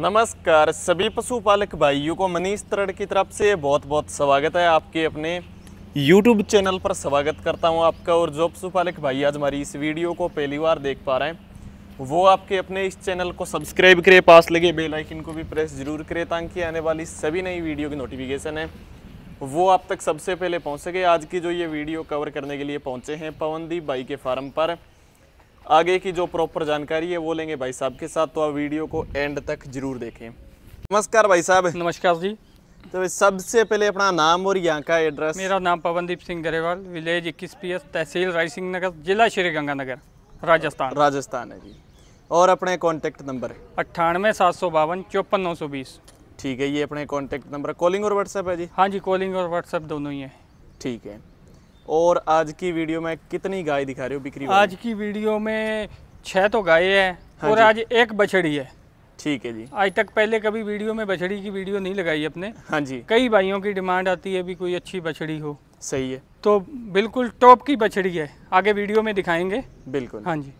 नमस्कार सभी पशुपालक भाइयों को मनीष तरड़ की तरफ से बहुत बहुत स्वागत है आपके अपने YouTube चैनल पर स्वागत करता हूं आपका और जो पशुपालक भाई आज हमारी इस वीडियो को पहली बार देख पा रहे हैं वो आपके अपने इस चैनल को सब्सक्राइब करें पास लगे बेल आइकन को भी प्रेस जरूर करें ताकि आने वाली सभी नई वीडियो की नोटिफिकेशन है वो आप तक सबसे पहले पहुँच सके आज की जो ये वीडियो कवर करने के लिए पहुँचे हैं पवनदीप भाई के फार्म पर आगे की जो प्रॉपर जानकारी है वो लेंगे भाई साहब के साथ तो आप वीडियो को एंड तक जरूर देखें नमस्कार भाई साहब नमस्कार जी तो सबसे पहले अपना नाम और यहाँ का एड्रेस मेरा नाम पवनदीप सिंह गरेवाल विलेज इक्कीस पी तहसील राय सिंह नगर जिला श्री गंगानगर राजस्थान राजस्थान है जी और अपने कॉन्टैक्ट नंबर अट्ठानवे सात सौ बावन चौपन नौ सौ बीस ठीक है ये अपने कॉन्टैक्ट नंबर कॉलिंग और व्हाट्सएप है जी हाँ जी कॉलिंग और व्हाट्सएप दोनों ही है ठीक है और आज की वीडियो में कितनी गाय दिखा रहे हो बिक्री आज की वीडियो में छह तो गाय है हाँ और आज एक बछड़ी है ठीक है जी आज तक पहले कभी वीडियो में बछड़ी की वीडियो नहीं लगाई अपने हाँ जी कई भाइयों की डिमांड आती है भी कोई अच्छी बछड़ी हो सही है तो बिल्कुल टॉप की बछड़ी है आगे वीडियो में दिखाएंगे बिल्कुल हाँ जी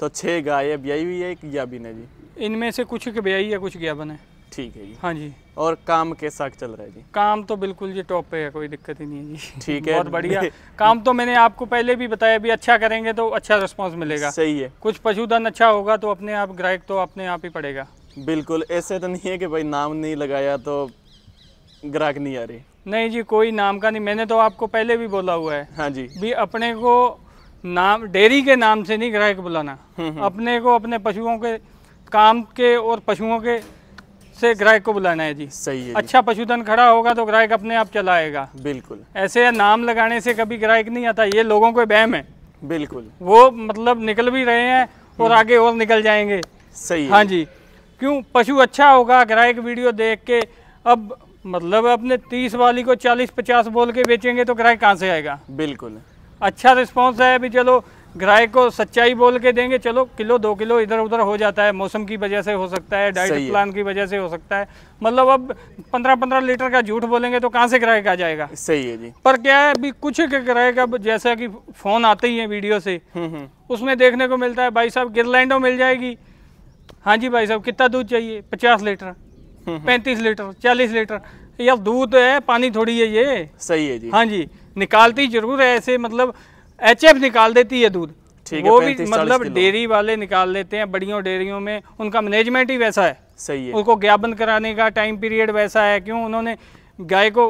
तो छः गाय ब्याई हुई है एक या है जी इनमें से कुछ ब्याई है कुछ ज्ञापन है ठीक है जी हाँ जी और काम कैसा चल रहा है जी काम तो बिल्कुल जी टॉप पे है कोई दिक्कत ही नहीं है जी ठीक है बहुत बढ़िया काम तो मैंने आपको पहले भी बताया भी अच्छा करेंगे तो अच्छा रिस्पांस मिलेगा सही है कुछ पशुधन अच्छा होगा तो अपने आप ग्राहक तो अपने आप ही पड़ेगा बिल्कुल ऐसे तो नहीं है कि भाई नाम नहीं लगाया तो ग्राहक नहीं आ रही नहीं जी कोई नाम का नहीं मैंने तो आपको पहले भी बोला हुआ है हाँ जी भी अपने को नाम डेयरी के नाम से नहीं ग्राहक बुलाना हम्म, हम्म। अपने को अपने पशुओं के काम के और पशुओं के से ग्राहक को बुलाना है जी सही है अच्छा पशुधन खड़ा होगा तो ग्राहक अपने आप चलाएगा बिल्कुल ऐसे नाम लगाने से कभी ग्राहक नहीं आता ये लोगों को बहम है बिल्कुल वो मतलब निकल भी रहे हैं और हम्म। आगे और निकल जाएंगे सही हाँ जी क्यों पशु अच्छा होगा ग्राहक वीडियो देख के अब मतलब अपने तीस वाली को चालीस पचास बोल के बेचेंगे तो ग्राहक कहाँ से आएगा बिल्कुल अच्छा रिस्पॉन्स है अभी चलो ग्राहक को सच्चाई बोल के देंगे चलो किलो दो किलो इधर उधर हो जाता है मौसम की वजह से हो सकता है डाइट प्लान की वजह से हो सकता है मतलब अब पंद्रह पंद्रह लीटर का झूठ बोलेंगे तो कहाँ से ग्राहक आ जाएगा सही है जी पर क्या है अभी कुछ ग्राहक अब जैसा कि फोन आते ही है वीडियो से हम्म, हम्म। उसमें देखने को मिलता है भाई साहब गिरलैंडो मिल जाएगी हाँ जी भाई साहब कितना दूध चाहिए पचास लीटर हम्म, पैंतीस लीटर चालीस लीटर यार दूध तो है पानी थोड़ी है ये सही है जी हाँ जी निकालती जरूर है ऐसे मतलब एच निकाल देती है दूध ठीक है वो भी मतलब डेयरी वाले निकाल लेते हैं बड़ियों डेयरियों में उनका मैनेजमेंट ही वैसा है सही है उनको ज्ञापन कराने का टाइम पीरियड वैसा है क्यों उन्होंने गाय को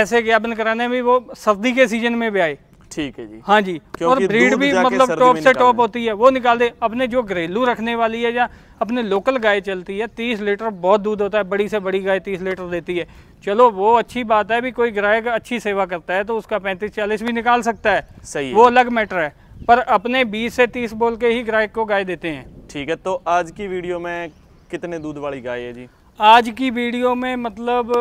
ऐसे ज्ञापन कराने में वो सर्दी के सीजन में भी आए ठीक है जी हाँ जी और ब्रीड भी मतलब टॉप से टॉप होती है वो निकाल दे अपने जो घरेलू रखने वाली है या अपने लोकल गाय चलती है तीस लीटर बहुत दूध होता है बड़ी से बड़ी गाय तीस लीटर देती है चलो वो अच्छी बात है भी कोई ग्राहक अच्छी सेवा करता है तो उसका पैंतीस चालीस भी निकाल सकता है सही वो अलग मैटर है पर अपने बीस से तीस बोल के ही ग्राहक को गाय देते हैं ठीक है तो आज की वीडियो में कितने दूध वाली गाय है जी आज की वीडियो में मतलब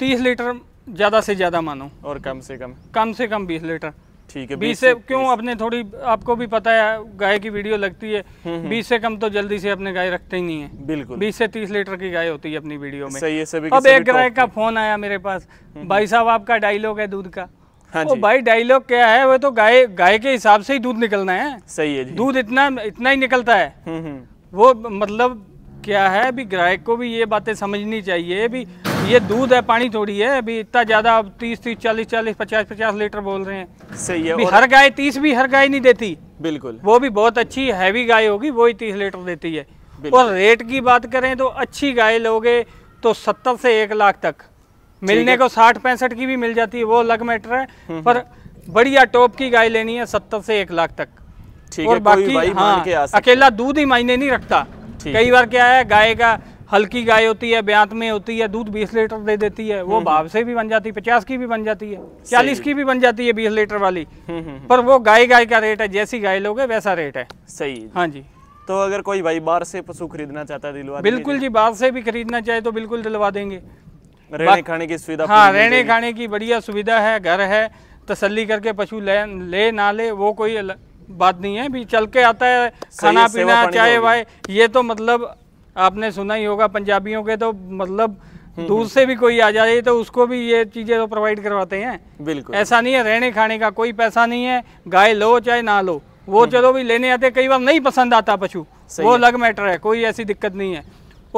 तीस लीटर ज़्यादा से ज़्यादा मानो और कम से कम कम से कम बीस लीटर ठीक है बीस से क्यों अपने थोड़ी आपको भी पता है गाय की वीडियो लगती है हम्म, हम्म। बीस से कम तो जल्दी से अपने गाय रखते ही नहीं है बिल्कुल बीस से तीस लीटर की गाय होती है अपनी वीडियो में सही है सभी अब एक ग्राहक का फोन आया मेरे पास हम्म, भाई साहब आपका डायलॉग है दूध का हाँ जी। भाई डायलॉग क्या है वो तो गाय गाय के हिसाब से ही दूध निकलना है सही है दूध इतना इतना ही निकलता है वो मतलब क्या है अभी ग्राहक को भी ये बातें समझनी चाहिए अभी ये दूध है पानी थोड़ी है अभी इतना ज़्यादा अब तीस तीस चालीस चालीस पचास पचास लीटर बोल रहे हैं सही है हर गाय तीस भी हर गाय नहीं देती बिल्कुल वो भी बहुत अच्छी हैवी गाय होगी वो ही तीस लीटर देती है और रेट की बात करें तो अच्छी गाय लोगे तो सत्तर से एक लाख तक मिलने को साठ पैंसठ की भी मिल जाती है वो अलग मैटर है हम्म, हम्म। पर बढ़िया टॉप की गाय लेनी है सत्तर से एक लाख तक ठीक और हाँ, है, बाकी हाँ अकेला दूध ही मायने नहीं रखता कई बार क्या है गाय का हल्की गाय होती है ब्यात में होती है दूध बीस लीटर दे देती है वो हम्म, भाव हम्म। से भी बन जाती है पचास की भी बन जाती है चालीस की भी बन जाती है बीस लीटर वाली हम्म, पर वो गाय गाय का रेट है जैसी गाय लोगे वैसा रेट है सही हाँ जी तो अगर कोई भाई बाहर से पशु खरीदना चाहता है बिल्कुल जी बाहर से भी खरीदना चाहे तो बिल्कुल दिलवा देंगे रहने खाने की सुविधा हाँ रहने खाने की बढ़िया सुविधा है घर है तसली करके पशु ले ले ना ले वो कोई बात नहीं है भी चल के आता है खाना पीना चाय वाय ये तो मतलब आपने सुना ही होगा पंजाबियों के तो मतलब हम्म, दूर हम्म। से भी कोई आ जाए तो उसको भी ये चीज़ें तो प्रोवाइड करवाते हैं बिल्कुल ऐसा नहीं है रहने खाने का कोई पैसा नहीं है गाय लो चाहे ना लो वो हम्म। चलो भी लेने आते कई बार नहीं पसंद आता पशु वो अलग मैटर है कोई ऐसी दिक्कत नहीं है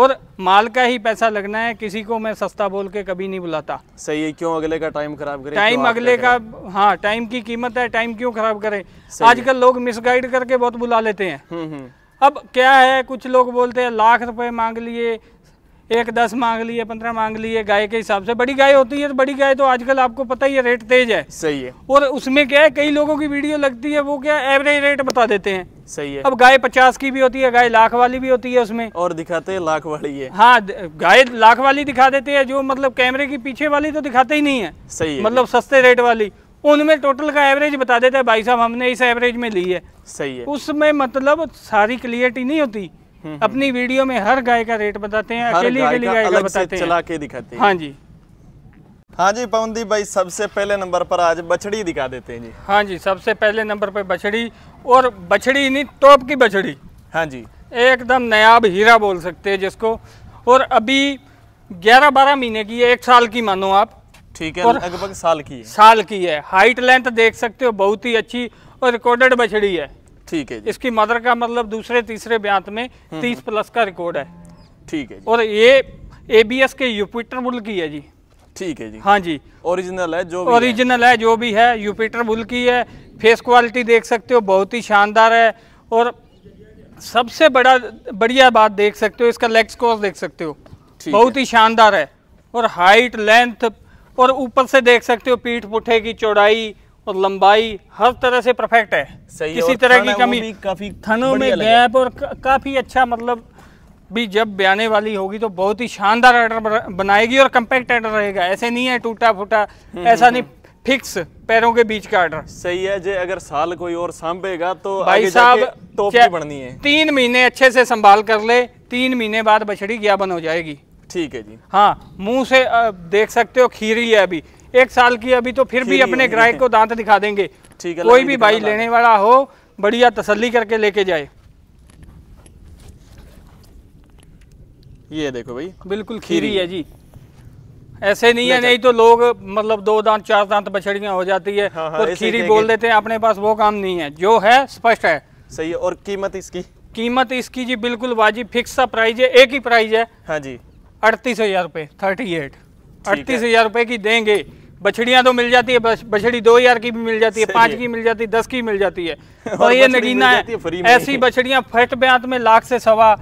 और माल का ही पैसा लगना है किसी को मैं सस्ता बोल के कभी नहीं बुलाता सही है क्यों अगले का टाइम खराब करें टाइम अगले का हाँ टाइम की कीमत है टाइम क्यों खराब करें आजकल लोग मिसगाइड करके बहुत बुला लेते हैं अब क्या है कुछ लोग बोलते हैं लाख रुपए मांग लिए एक दस मांग लिए पंद्रह मांग लिए गाय के हिसाब से बड़ी गाय होती है तो बड़ी गाय तो आजकल आपको पता ही है रेट तेज है सही है और उसमें क्या है कई लोगों की वीडियो लगती है वो क्या एवरेज रेट बता देते हैं सही है अब गाय पचास की भी होती है गाय लाख वाली भी होती है उसमें और दिखाते हैं लाख वाली है हाँ गाय लाख वाली दिखा देते हैं जो मतलब कैमरे के पीछे वाली तो दिखाते ही नहीं है सही है मतलब सस्ते रेट वाली उनमें टोटल का एवरेज बता देते हैं भाई साहब हमने इस एवरेज में ली है सही है उसमें मतलब सारी क्लियरिटी नहीं होती हम्म, हम्म। अपनी वीडियो में हर गाय का रेट बताते हैं अकेली अकेली गाय का बताते हैं चला के दिखाते हैं हाँ जी हाँ जी पवनदीप भाई सबसे पहले नंबर पर आज बछड़ी दिखा देते हैं जी हाँ जी सबसे पहले नंबर पर बछड़ी और बछड़ी नहीं टॉप की बछड़ी हाँ जी एकदम नयाब हीरा बोल सकते हैं जिसको और अभी ग्यारह बारह महीने की है एक साल की मानो आप ठीक है लगभग साल की है साल की है हाइट लेंथ देख सकते हो बहुत ही अच्छी और रिकॉर्डेड बछड़ी है ठीक है इसकी मदर का मतलब दूसरे तीसरे ब्यांत में हम्म, तीस प्लस हम्म। का रिकॉर्ड है ठीक है और ये एबीएस के यूपिटर बुल की है जी ठीक है जी हाँ जी ओरिजिनल है जो ओरिजिनल है।, है जो भी है यूपिटर बुल की है फेस क्वालिटी देख सकते हो बहुत ही शानदार है और सबसे बड़ा बढ़िया बात देख सकते हो इसका लेग्स कोर्स देख सकते हो बहुत ही शानदार है और हाइट लेंथ और ऊपर से देख सकते हो पीठ पुठे की चौड़ाई और लंबाई हर तरह से परफेक्ट है सही किसी तरह की कमी काफी थनों में गैप और काफी अच्छा मतलब भी जब ब्याने वाली होगी तो बहुत ही शानदार एडर बनाएगी और कम्पैक्ट एडर रहेगा ऐसे नहीं है टूटा फूटा हम्म, ऐसा हम्म, नहीं फिक्स हम्म। पैरों के बीच का आर्डर सही है जे अगर साल कोई और सांभेगा तो भाई साहब तो बननी बढ़नी है तीन महीने अच्छे से संभाल कर ले तीन महीने बाद बछड़ी ज्ञापन हो जाएगी ठीक है जी हाँ मुंह से देख सकते हो खीरी है अभी एक साल की अभी तो फिर भी अपने ग्राहक को दांत दिखा देंगे ठीक है कोई भी भाई लेने वाला हो बढ़िया तसल्ली करके लेके जाए ये देखो भाई बिल्कुल खीरी है जी ऐसे नहीं है नहीं अच्छा। तो लोग मतलब दो दांत चार दांत बछड़िया हो जाती है हाँ, हाँ, और खीरी बोल देते हैं अपने पास वो काम नहीं है जो है स्पष्ट है सही है और कीमत इसकी कीमत इसकी जी बिल्कुल वाजिब फिक्स सा प्राइस है एक ही प्राइस है हाँ जी अड़तीस हज़ार रुपये थर्टी एट अड़तीस हज़ार रुपये की देंगे बछड़ियाँ तो मिल जाती है बछड़ी दो हजार की भी मिल जाती है पाँच की मिल जाती है दस की मिल जाती है और तो ये नगीना है ऐसी बछड़ियाँ फट ब्यात में लाख से सवा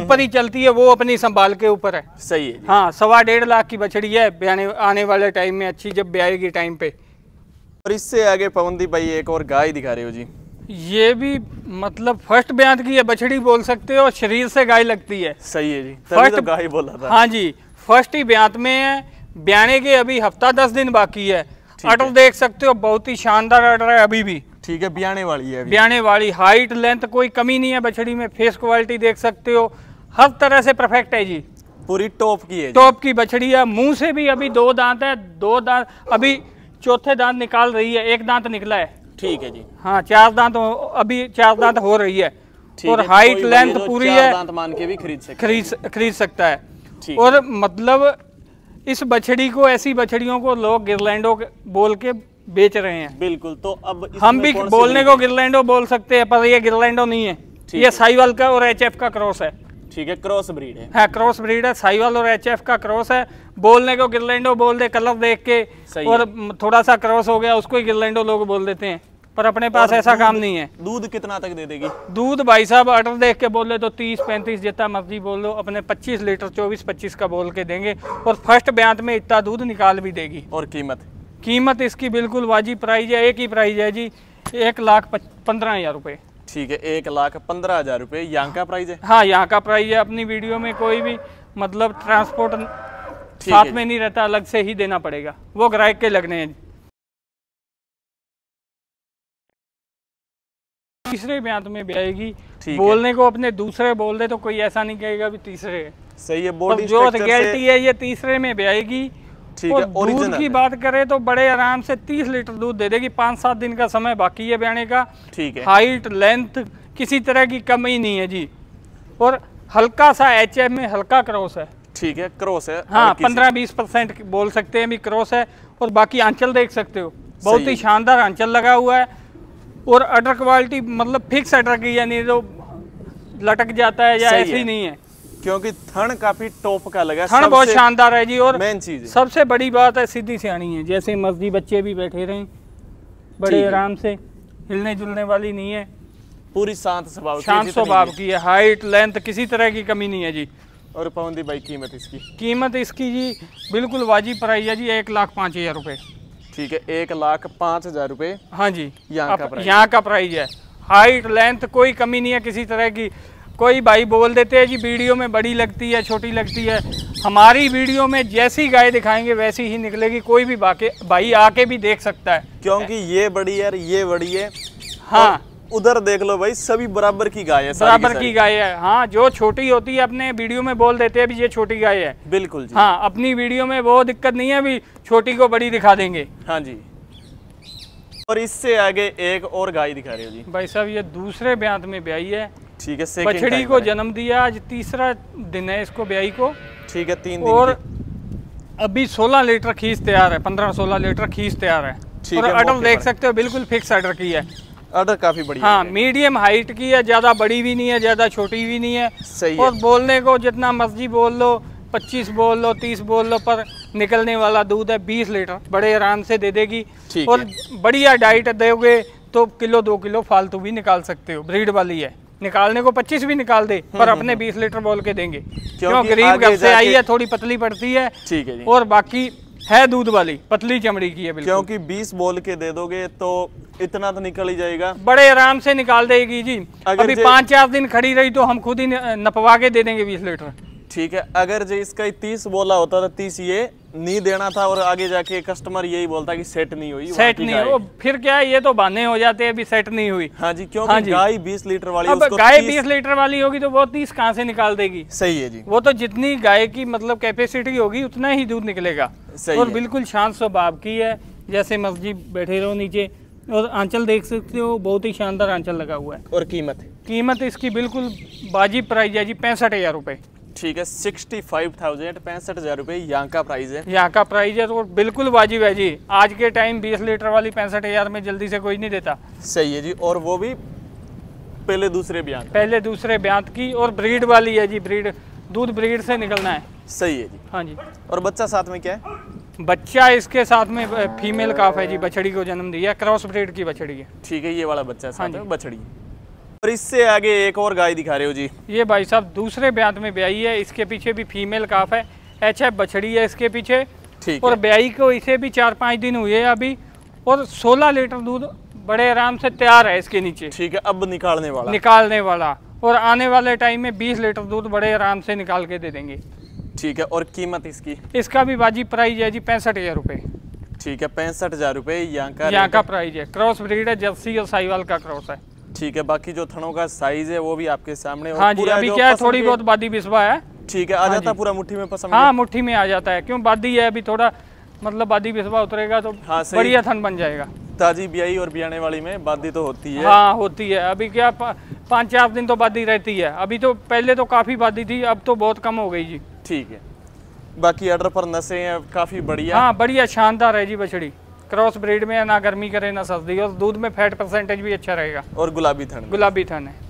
ऊपर ही चलती है वो अपनी संभाल के ऊपर है सही है हाँ सवा डेढ़ लाख की बछड़ी है आने वाले टाइम में अच्छी जब ब्याएगी टाइम पे और इससे आगे पवनदीप भाई एक और गाय दिखा रहे हो जी ये भी मतलब फर्स्ट ब्यांत की है बछड़ी बोल सकते हो शरीर से गाय लगती है सही है जी फर्स्ट तो गाय बोला था हाँ जी फर्स्ट ही ब्यांत में है ब्याने के अभी हफ्ता दस दिन बाकी है अटर देख सकते हो बहुत ही शानदार अटर है अभी भी ठीक है ब्याने वाली है ब्याने वाली हाइट लेंथ कोई कमी नहीं है बछड़ी में फेस क्वालिटी देख सकते हो हर तरह से परफेक्ट है जी पूरी टॉप की है टॉप की बछड़ी है मुंह से भी अभी दो दांत है दो दांत अभी चौथे दांत निकाल रही है एक दांत निकला है ठीक है जी हाँ चार दांत अभी चार दांत हो रही है और हाइट लेंथ पूरी है दांत मान के भी खरीद सकता खरीद खरीद सकता है और मतलब इस बछड़ी को ऐसी बछड़ियों को लोग गिरलैंडो बोल के बेच रहे हैं बिल्कुल तो अब हम भी बोलने को गिरलैंडो बोल सकते हैं पर ये गिरलैंडो नहीं है ये साईवाल का और एच का क्रॉस है ठीक है क्रॉस ब्रीड है हाँ क्रॉस ब्रीड है साईवाल और एच का क्रॉस है बोलने को गिरलैंडो बोल दे कलर देख के और थोड़ा सा क्रॉस हो गया उसको ही गिरलैंडो लोग बोल देते हैं पर अपने पास ऐसा काम नहीं है दूध कितना तक दे देगी दूध भाई साहब ऑर्डर देख के बोले तो 30 35 जितना मर्जी बोल लो अपने 25 लीटर 24 25 का बोल के देंगे और फर्स्ट ब्यांत में इतना दूध निकाल भी देगी और कीमत कीमत इसकी बिल्कुल वाजिब प्राइज है एक ही प्राइज है जी एक लाख पंद्रह हज़ार रुपये ठीक है एक लाख पंद्रह हज़ार रुपये यहाँ का प्राइज है हाँ यहाँ का प्राइज है अपनी वीडियो में कोई भी मतलब ट्रांसपोर्ट साथ में नहीं रहता अलग से ही देना पड़ेगा वो ग्राहक के लगने हैं तीसरे ब्याह में भी आएगी बोलने को अपने दूसरे बोल दे तो कोई ऐसा नहीं कहेगा भी तीसरे सही है बॉडी जो रियलिटी है ये तीसरे में भी आएगी है दूध की बात करें तो बड़े आराम से 30 लीटर दूध दे देगी पांच सात दिन का समय बाकी है बहने का ठीक है हाइट लेंथ किसी तरह की कमी नहीं है जी और हल्का सा एच में हल्का क्रॉस है ठीक है क्रॉस है हाँ पंद्रह बीस परसेंट बोल सकते हैं भी क्रॉस है और बाकी आंचल देख सकते हो बहुत ही शानदार आंचल लगा हुआ है और अटर क्वालिटी मतलब फिक्स अटर की यानी जो लटक जाता है या ऐसी नहीं है क्योंकि थन काफी टॉप का लगा थन बहुत शानदार है जी और मेन चीज सबसे बड़ी बात है सीधी सियानी है जैसे मर्जी बच्चे भी बैठे रहे बड़े आराम से हिलने जुलने वाली नहीं है पूरी शांत स्वभाव शांत तो स्वभाव की है हाइट लेंथ किसी तरह की कमी नहीं है जी और पवन दी भाई कीमत इसकी कीमत इसकी जी बिल्कुल वाजिब प्राइस है जी एक लाख पाँच हज़ार रुपये ठीक है एक लाख पाँच हजार रुपये हाँ जी यहाँ का यहाँ का प्राइस है हाइट लेंथ कोई कमी नहीं है किसी तरह की कोई भाई बोल देते हैं जी वीडियो में बड़ी लगती है छोटी लगती है हमारी वीडियो में जैसी गाय दिखाएंगे वैसी ही निकलेगी कोई भी बाकी भाई आके भी देख सकता है क्योंकि ये बड़ी है ये बड़ी है हाँ उधर देख लो भाई सभी बराबर की गाय है बराबर की गाय है हाँ जो छोटी होती है अपने वीडियो में बोल देते हैं ये छोटी गाय है बिल्कुल जी। हाँ अपनी वीडियो में वो दिक्कत नहीं है अभी छोटी को बड़ी दिखा देंगे हाँ जी और इससे आगे एक और गाय दिखा रहे हो जी भाई साहब ये दूसरे ब्यांत में ब्याई है ठीक है बछड़ी को जन्म दिया आज तीसरा दिन है इसको ब्याई को ठीक है तीन और अभी सोलह लीटर खीस तैयार है पंद्रह सोलह लीटर खीस तैयार है और अडल देख सकते हो बिल्कुल फिक्स अडर की है ऑर्डर काफी बढ़िया हाँ मीडियम हाइट की है ज्यादा बड़ी भी नहीं है ज्यादा छोटी भी नहीं है सही और है। बोलने को जितना मर्जी बोल लो पच्चीस बोल लो तीस बोल लो पर निकलने वाला दूध है बीस लीटर बड़े आराम से दे देगी और बढ़िया डाइट दोगे तो किलो दो किलो फालतू भी निकाल सकते हो ब्रीड वाली है निकालने को 25 भी निकाल दे पर हम्म, अपने 20 हम्म, लीटर बोल के देंगे क्यों गरीब घर से आई है थोड़ी पतली पड़ती है ठीक है और बाकी है दूध वाली पतली चमड़ी की है क्योंकि 20 बोल के दे दोगे तो इतना तो निकल ही जाएगा बड़े आराम से निकाल देगी जी अगर अभी पाँच चार दिन खड़ी रही तो हम खुद ही नपवा के दे देंगे बीस लीटर ठीक है अगर जो इसका तीस बोला होता तो तीस ये नहीं देना था और आगे जाके कस्टमर यही बोलता कि सेट नहीं हुई सेट नहीं वो फिर क्या ये तो बांधे हो जाते हैं अभी सेट नहीं हुई हाँ जी क्यों हाँ गाय बीस लीटर वाली अब गाय बीस लीटर वाली होगी तो वो तीस कहाँ से निकाल देगी सही है जी वो तो जितनी गाय की मतलब कैपेसिटी होगी उतना ही दूध निकलेगा सही और बिल्कुल शांत स्वभाव की है जैसे मस्जिद बैठे रहो नीचे और आंचल देख सकते हो बहुत ही शानदार आंचल लगा हुआ है और कीमत कीमत इसकी बिल्कुल बाजी प्राइस है जी पैंसठ हज़ार रुपये ठीक है सिक्सटी फाइव थाउजेंड पैंसठ हज़ार रुपये यहाँ का प्राइस है यहाँ का प्राइस है और बिल्कुल वाजिब है जी आज के टाइम बीस लीटर वाली पैंसठ हज़ार में जल्दी से कोई नहीं देता सही है जी और वो भी पहले दूसरे ब्यांत पहले दूसरे ब्यांत की और ब्रीड वाली है जी ब्रीड दूध ब्रीड से निकलना है सही है जी हाँ जी और बच्चा साथ में क्या है बच्चा इसके साथ में फीमेल काफ है जी बछड़ी को जन्म दिया क्रॉस ब्रेड की बछड़ी है ठीक है ये वाला बच्चा हाँ जी बछड़ी और इससे आगे एक और गाय दिखा रहे हो जी ये भाई साहब दूसरे ब्यात में ब्याई है इसके पीछे भी फीमेल काफ है एच है बछड़ी है इसके पीछे ठीक और ब्याई को इसे भी चार पाँच दिन हुए हैं अभी और सोलह लीटर दूध बड़े आराम से तैयार है इसके नीचे ठीक है अब निकालने वाला निकालने वाला और आने वाले टाइम में बीस लीटर दूध बड़े आराम से निकाल के दे देंगे ठीक है और कीमत इसकी इसका भी बाजी प्राइस है जी पैंसठ हजार रूपए ठीक है पैंसठ हजार रूपए यहाँ का प्राइस है क्रॉस ब्रीड है जर्सी और साईवाल का क्रॉस है ठीक है बाकी जो थनों का साइज है वो भी आपके सामने हाँ जी अभी क्या है थोड़ी बहुत बादी बिस्वा है ठीक है आ हाँ जाता पूरा मुट्ठी में पसंद हाँ मुट्ठी में आ जाता है क्यों बादी है अभी थोड़ा मतलब बादी बिस्वा उतरेगा तो हाँ, बढ़िया थन बन जाएगा ताजी बियाई और बियाने वाली में बादी तो होती है हाँ होती है अभी क्या पाँच चार दिन तो बादी रहती है अभी तो पहले तो काफ़ी बादी थी अब तो बहुत कम हो गई जी ठीक है बाकी आर्डर पर नशे हैं काफ़ी बढ़िया हाँ बढ़िया शानदार है जी बछड़ी क्रॉस ब्रीड में ना गर्मी करे ना सर्दी और दूध में फैट परसेंटेज भी अच्छा रहेगा और गुलाबी थन गुलाबी थन है